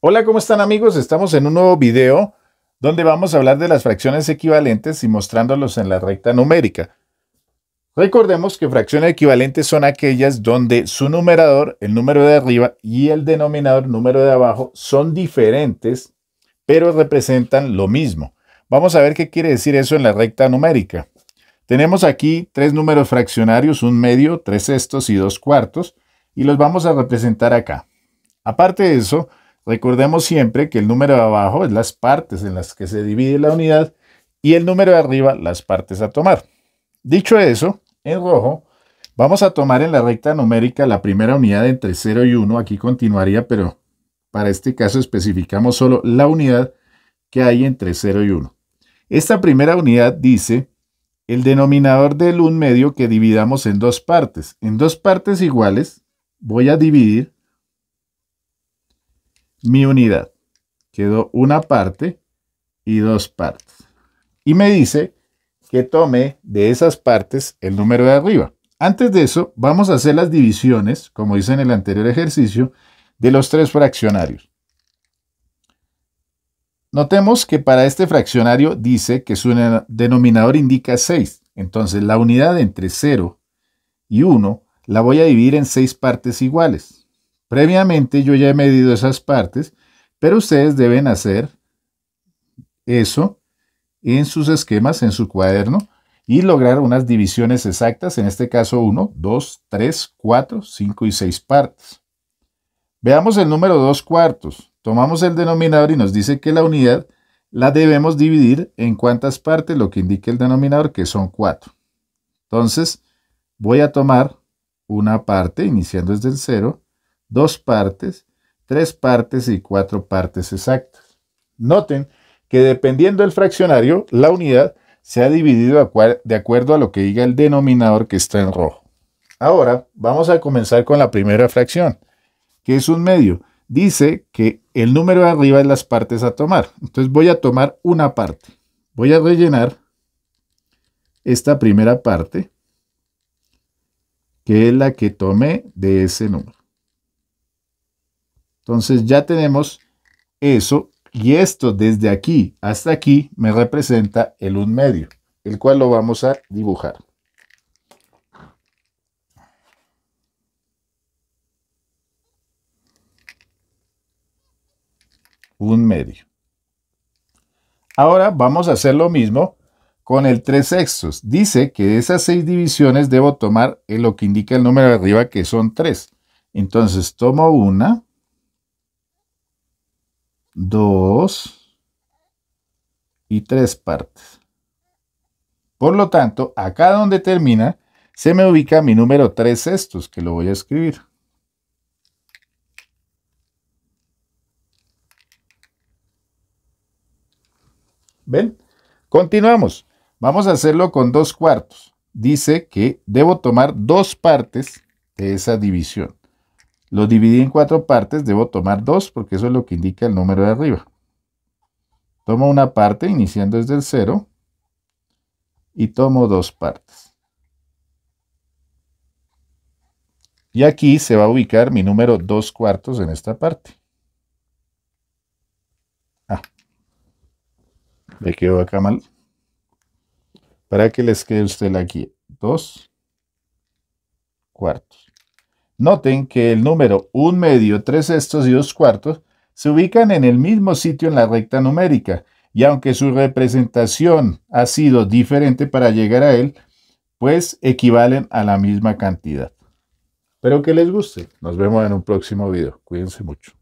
Hola, ¿cómo están amigos? Estamos en un nuevo video donde vamos a hablar de las fracciones equivalentes y mostrándolos en la recta numérica. Recordemos que fracciones equivalentes son aquellas donde su numerador, el número de arriba, y el denominador, número de abajo, son diferentes, pero representan lo mismo. Vamos a ver qué quiere decir eso en la recta numérica. Tenemos aquí tres números fraccionarios, un medio, tres sextos y dos cuartos, y los vamos a representar acá. Aparte de eso, Recordemos siempre que el número de abajo es las partes en las que se divide la unidad y el número de arriba las partes a tomar. Dicho eso, en rojo, vamos a tomar en la recta numérica la primera unidad entre 0 y 1. Aquí continuaría, pero para este caso especificamos solo la unidad que hay entre 0 y 1. Esta primera unidad dice el denominador del 1 medio que dividamos en dos partes. En dos partes iguales voy a dividir mi unidad. Quedó una parte y dos partes. Y me dice que tome de esas partes el número de arriba. Antes de eso, vamos a hacer las divisiones, como dice en el anterior ejercicio, de los tres fraccionarios. Notemos que para este fraccionario dice que su denominador indica 6. Entonces la unidad entre 0 y 1 la voy a dividir en 6 partes iguales. Previamente yo ya he medido esas partes, pero ustedes deben hacer eso en sus esquemas, en su cuaderno, y lograr unas divisiones exactas, en este caso 1, 2, 3, 4, 5 y 6 partes. Veamos el número 2 cuartos. Tomamos el denominador y nos dice que la unidad la debemos dividir en cuántas partes, lo que indica el denominador, que son 4. Entonces, voy a tomar una parte, iniciando desde el 0, dos partes, tres partes y cuatro partes exactas. Noten que dependiendo del fraccionario, la unidad se ha dividido de acuerdo a lo que diga el denominador que está en rojo. Ahora vamos a comenzar con la primera fracción, que es un medio. Dice que el número de arriba es las partes a tomar. Entonces voy a tomar una parte. Voy a rellenar esta primera parte, que es la que tomé de ese número. Entonces ya tenemos eso y esto desde aquí hasta aquí me representa el 1 medio, el cual lo vamos a dibujar. Un medio. Ahora vamos a hacer lo mismo con el 3 sextos. Dice que esas seis divisiones debo tomar lo que indica el número de arriba, que son 3. Entonces tomo una, 2 y 3 partes. Por lo tanto, acá donde termina, se me ubica mi número 3 estos que lo voy a escribir. ¿Ven? Continuamos. Vamos a hacerlo con dos cuartos. Dice que debo tomar dos partes de esa división. Lo dividí en cuatro partes, debo tomar dos porque eso es lo que indica el número de arriba. Tomo una parte iniciando desde el cero. y tomo dos partes. Y aquí se va a ubicar mi número dos cuartos en esta parte. Ah, le quedó acá mal. Para que les quede usted aquí. Dos cuartos. Noten que el número 1 medio, 3 sextos y 2 cuartos se ubican en el mismo sitio en la recta numérica, y aunque su representación ha sido diferente para llegar a él, pues equivalen a la misma cantidad. Espero que les guste. Nos vemos en un próximo video. Cuídense mucho.